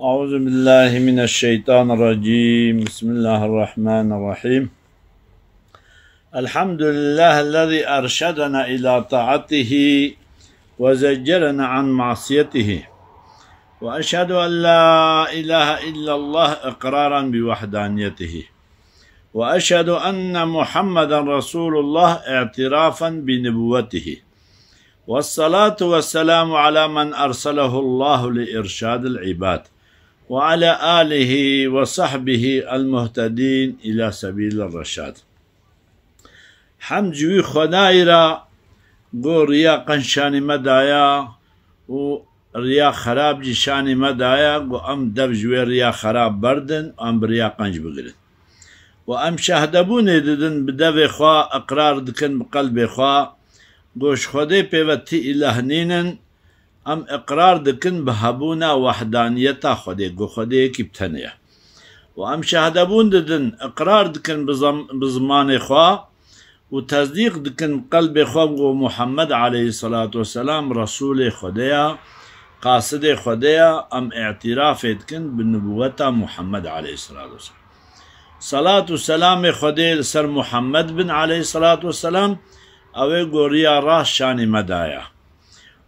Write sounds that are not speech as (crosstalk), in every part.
أعوذ بالله من الشيطان الرجيم بسم الله الرحمن الرحيم الحمد لله الذي أرشدنا إلى طاعته وزجرنا عن معصيته وأشهد أن لا إله إلا الله إقرارا بوحدانيته وأشهد أن محمدا رسول الله اعترافا بنبوته والصلاة والسلام على من أرسله الله لإرشاد العباد وعلى آله وصحبه المهتدين إلى سبيل الرشاد حمجوي خداي را قو ريا قنشان مدايا و ريا خراب جشاني مدايا قو أم دبجوي ريا خراب بردن و أم ريا قنج و أم شهدبوني ددن بدوي خوا أقرار دكن بقلب خوا قوش خدي بيوتي إلهنينن ام اقرار دکن به هبونا وحدانیتا خودی گو خودی کی بتنیه و ام شهاده بون ددن اقرار دکن بزمان خواه و تصدیق دکن قلب خواه و محمد علیه صلاة و سلام رسول خدایا قاصد خدایا ام اعتراف دکن به بنبوت محمد علیه صلاة و سلام صلاة و سلام خدای سر محمد بن علیه صلاة و سلام اوه گوریا راه شانی مدایا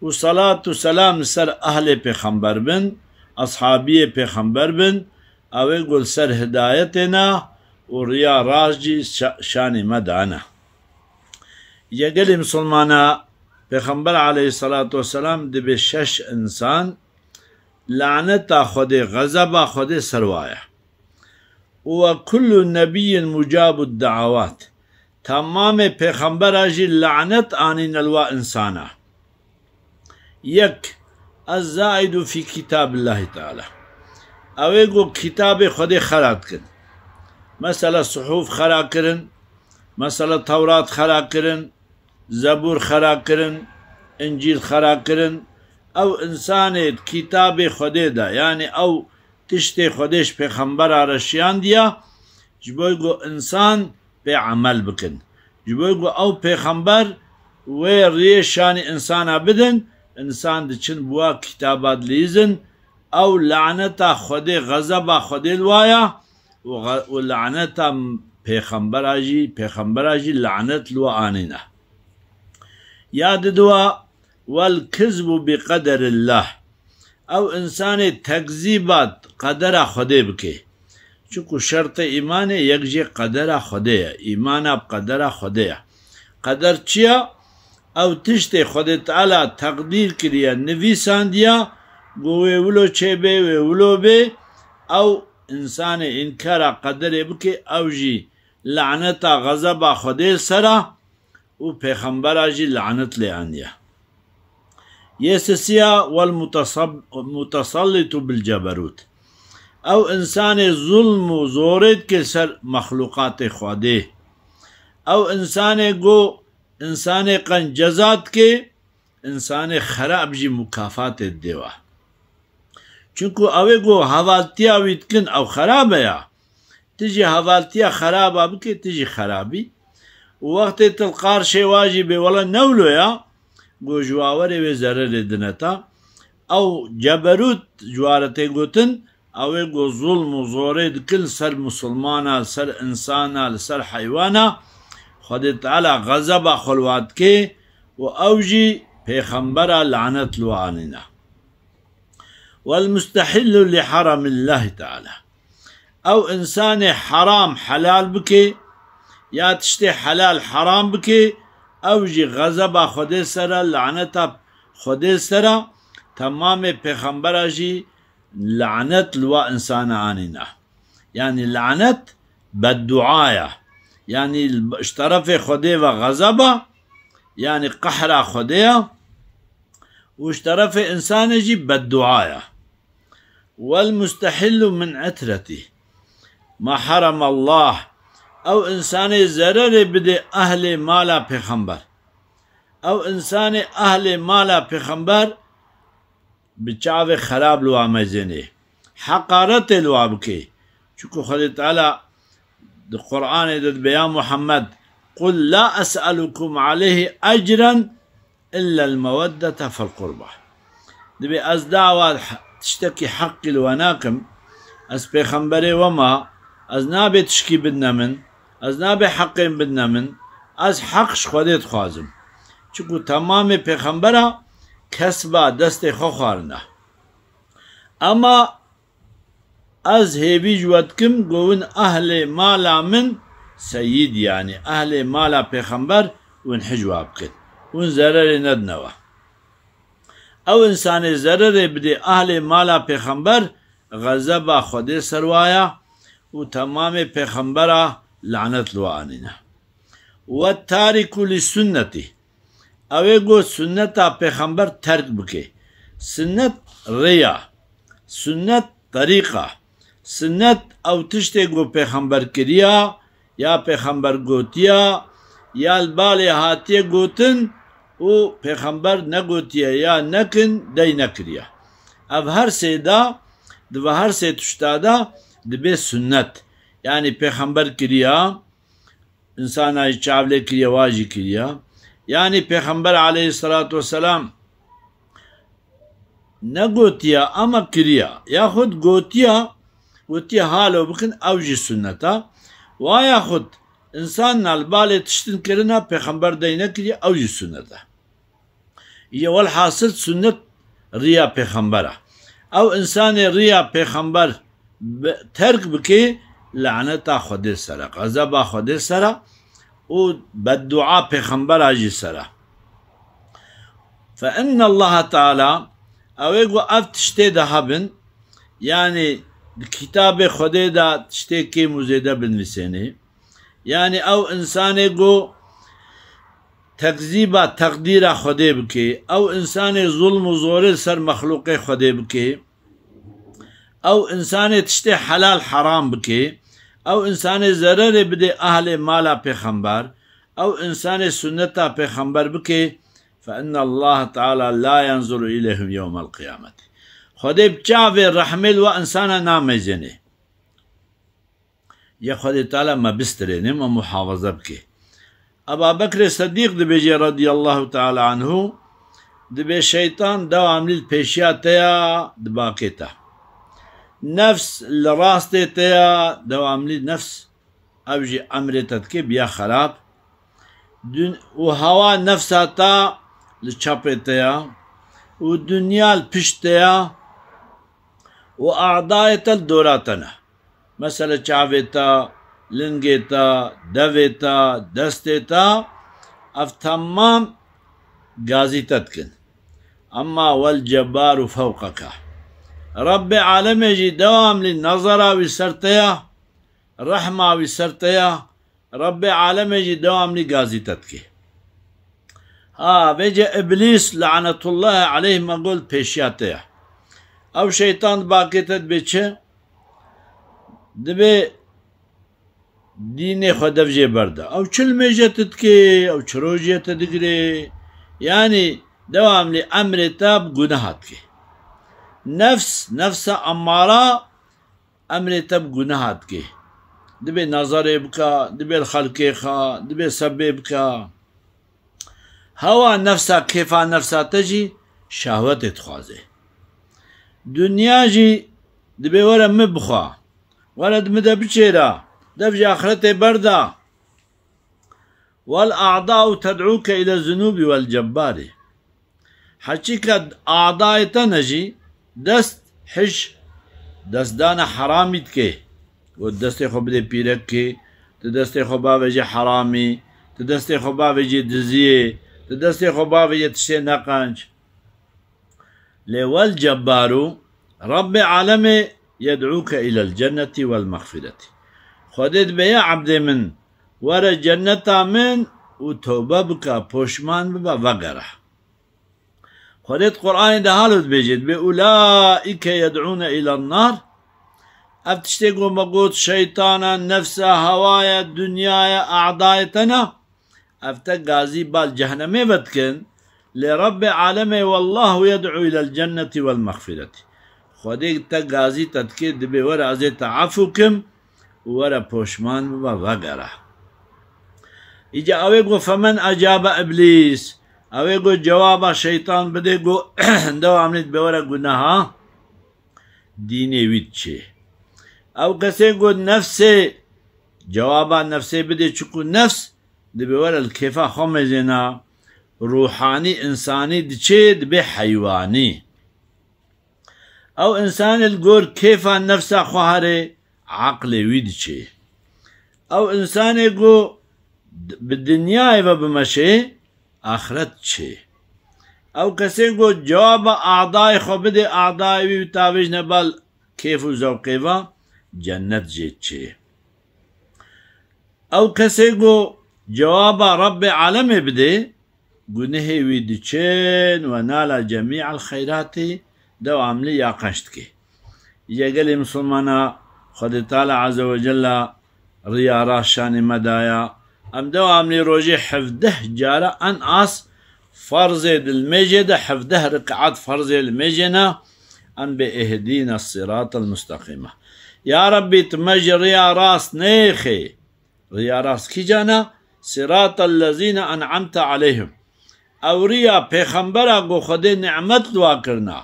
و صلات و سلام سر اهل پیغمبر بن اصحابی پیغمبر بن اوه گل سر هدایتنا و ریا راجی شان مدانا یگل مسلمانا پیغمبر علیه الصلاة والسلام دی به شش انسان لعنتا خود غزبا خود سروایه و کل نبی مجاب الدعوات تمام پیغمبر اجی لعنت آنین الوا انسانه يك الزائد في كتاب الله تعالى او اويغو كتاب خد خرات كن مثلا صحوف خرا كرن مثلا تورات خرا كرن زبور خرا كرن انجيل خرا كرن او انسان كتاب خده دا يعني او تشت خودش پیغمبر آرشیان دیا جبو گو انسان به عمل بکن جبوی گو او پیغمبر و ریشان انسان بدن انسان دچن بوا کتابات لیزن او لعنتا خود غضب خود لوایا و لعنتا پیغمبر آجی پیغمبر آجی لعنت لو آنینا یاد دوا والکذب بقدر الله او انسان تکذیبات قدر خوده بکه چونکو شرط ایمان یک جه قدر خوده ایمان اب قدر خوده قدر چیه او تشته خود تعالی تقدیر کړی نویسان دیا ګوې ولو چې به ولو به او انسان انکار قدر وکي او جی لعنت غضب خدای سره او پیغمبر اجی لعنت لعنیا یسسیا والمتصب متسلط بالجبروت او انسان ظلم و زورت کې سر مخلوقات خواده او انسان گو انسان قنجزات که انسان خراب جی مکافات دیوا چونکو اوه گو حوالتیا ویدکن او خراب یا تجی حوالتیا خراب بکی تجی خرابی وقت تلقار شواجی به ولا نولو یا گو جواور وی ضرر دنتا او جبروت جوارته گوتن اوه گو ظلم و زوره دکن سر مسلمانا سر انسانا سر حیوانا خود تعالی غضب خلوات کې و اوجی پیغمبر لعنت لعننا والمستحل لحرم الله تعالی او انسان حرام حلال بکې یا تشته حلال حرام بکې او جی غزب خود سره لعنت خود سره تمام پیغمبر جی لعنت لو انسان عننا يعني لعنت بالدعايه يعني اشترف خدي وغضب يعني قحر خدي واشترف انسان يجيب بالدعاء والمستحل من عترته ما حرم الله او انسان زرر بدي اهل مالا پیغمبر او انسان اهل مالا پیغمبر بچاو خراب لوامزيني آمزنه حقارت لو آبکی چونکه خود القرآن يدد بيا محمد قل لا أسألكم عليه أجرا إلا المودة في القربة دبي أز دعوة تشتكي حق الوناكم أز بيخنبري وما أز نابي تشكي بدنا من أز نابي حقين بدنا من أز حق شخوديت تخوازم چكو تمامي بيخنبرا كسبا دستي خوخارنا اما az hebi jwatkim govin ahle mala min سيد يعني أهل مالا پیغمبر ون حجواب كد ون ضرر ندنوا او انسان ضرر بده أهل مالا پیغمبر غضب خود سروایا و تمام پیغمبر لعنت لوانینا و تارک لسنتی او گو سنت پیغمبر ترک بکه سنت ریا سنت طریقه سنت او تشتێک بۆ پێخەمبەرکریا یا پێخەمبەرگوتیا یا الباڵێ هاتیە گوتن و پێخەمبەر نەگوتیە یا نەکن دەی نەکریە ئەف هەر سێدا دە هەر سێ توشتادا دەبێ سنت یعنی پێخەمبەر کریا ئینسانای چاولێ کریە واژی کریە یعنی پێخەمبەر عليه سلات وسلام نەگوتیە ئەمە کریە یاخود گوتیە وتی حالو بکن او جی سنتا و آیا خود انسان نالبال تشتن کرنا پیغمبر دینه کری او سنتا یا والحاصل سنت ريا پیغمبره او انسان ريا پیغمبر ترك بكي لعنتا خود سره غضب خود سره او بدعا پیغمبر اجي سره فان الله تعالى او يقو افتشتي دهبن يعني کتاب خودی دا تشتی که مزیده بنویسینه یعنی او انسان گو تکذیب تقدیر خودی بکی او انسان ظلم و زور سر مخلوق خودی بکی او انسان تشتی حلال حرام بکی او انسان ضرر بده اهل مالا پیغمبر او انسان سنتا پیغمبر بکی فان الله تعالی لا ينظر اليهم يوم القيامه خدا چاوی رحمل و انسان نامزنه یا خدا تعالی ما بستره و محافظه بکه ابا بکر صدیق د بیجی رضی الله تعالی عنه د به شیطان دو عملی پیشیا تیا باقی تا نفس لراسته تیا دو عملی نفس اوجی امر تتکیب بیا خراب دن و هوا نفساتا تیا و دنیا پشتیا و اعضاء تل دوراتنا مثلا چاويتا لنگيتا دويتا دستيتا اف تمام قازي أما والجبار فوقك رب عالم يجي دوام للنظرة وسرتيا رحمة وسرتيا رب عالم يجي دوام لغازي تتكي ها بيجي إبليس لعنة الله عليه ما قلت بيشياتيه او شیطان باقیتت به چه؟ دبه دین خدف جه برده او چل میجتت که او چرو جهت دگره یعنی دوام لی امر تاب گناهات که نفس نفس امارا امر تب گناهات که دبه نظر بکا دبه خلق خا دبه سبب کا هوا نفسا کیفا نفسا تجی شهوت اتخوازه دنیا جی دبی وره مبخوا وره دمه ده بچیره دف جی آخرت برده والاعضاء تدعوك الى الذنوب والجبار حقیقت اعضاء ته نجی دست حش دستدان حرامید که و دست خو بده پیرک که ته دست خو باوجه حرامي ته دست خو باوجه دزیه ته دست خو باوجه تشه نقنج والجبار رب عالم يدعوك إلى الجنة والمغفرة خدت بيا عبد من ورا جنة من وتوبة بك پشمان ببا وغيره خدت قرآن ده حالت بجد بأولئك يدعون إلى النار افتشتقوا مقود شيطانا نفسا هوايا دنيايا أعضايتنا أفتك غازي بالجهنمي بتكن لرب عالمه والله يدعو الى الجنه والمغفره خديك تا گازی تدکی دبی ورا از تعفو کم ورا پشمان و وغیره ایجا اوی گو فمن اجاب إبليس اوی گو جواب شيطان بده گو (clears throat) دو عملیت بورا گناها دینی وید چه او قسي گو نفس جواب نفسه بده چکو نفس دبي ورا الكيفة خمزنا روحاني انساني دچيد بحيواني او انسان الگور كيفا نفسا خوهره عقل ويدچي او انسان گو بالدنيا و بمشه آخرت چه او کسی گو جواب اعضای خو بده اعضای وی تاویج نبال کیف و ذوقی و جنت جید چه او کسی گو جواب رب عالم بده گونهی وی دچین و نالا جمیع الخیرات دو عملی یا قشت که یه گلی مسلمانا خود تعالی عز و جل ریا راشان مدایا ام دو عملی روجی حفده جارا ان آس فرض المجد حفده رقعات فرض المجنة أن بإهدينا الصراط المستقيم یا ربی تمج ریا راس نيخي ریا راس کی جانا صراط الذين أنعمت عليهم اوریا پیغمبر گو خدای نعمت دعا کرنا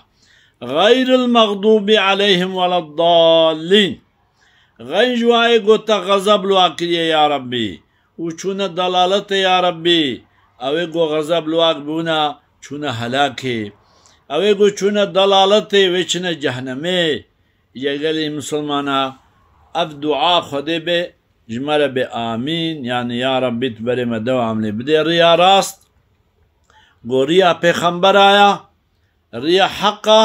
غیر المغضوب علیهم ولا الضالین غنج وای گو تا غضب لوا کریه یا ربی او چونه دلالت یا ربی او گو غضب لوا بونا چونه هلاکه او گو چونه دلالت وچنه جهنمه یگلی مسلمانا اف دعا خدای به جمره به آمین یعنی یا ربی تبرم دوام عملی بده ریا راست آیا ریا حقا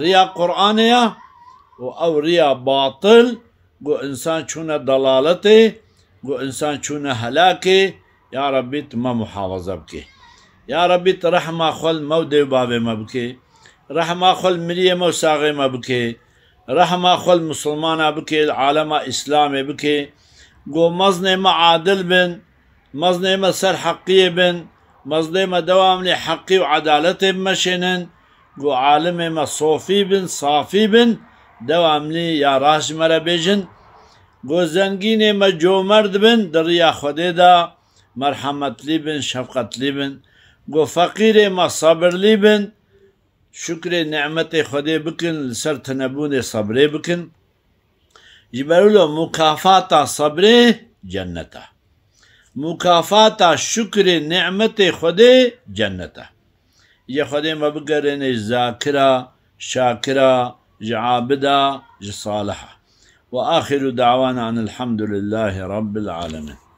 ریا قرآن آیا و او ریا باطل گو ئینسان چوونە دەڵالەتێ گو انسان یا ربی ئینسان چوونە هەلاکێ یارە بیت مە محاوەزە بکێ یارە بیت ڕەحما خۆل مەودێ بابێمە بکێ ڕەحما خۆل مریەمە و ساغێمە بکێ ڕەحما خۆل مسلمانە بکێ عالەمە ئیسلامێ گو گۆ ما عادل بن ما سر حەقیە بن مظلمة دوام لحقي وعدالتي بمشنن قو عالم ما صوفي بن صافي بن دوام لي يا راش مرا بيجن قو زنگين ما جو مرد بن دريا خده دا مرحمت لي بن شفقت لي بن قو فقير ما صبر لي بن شكر نعمة خده بكن لسر تنبون صبري بكن جبرولو له مكافاة صبري جنته مكافاتا شكر نعمت خود جنتا يا خود مبقرن زاكرا شاكرا جعابدا جصالحا وآخر دعوانا عن الحمد لله رب العالمين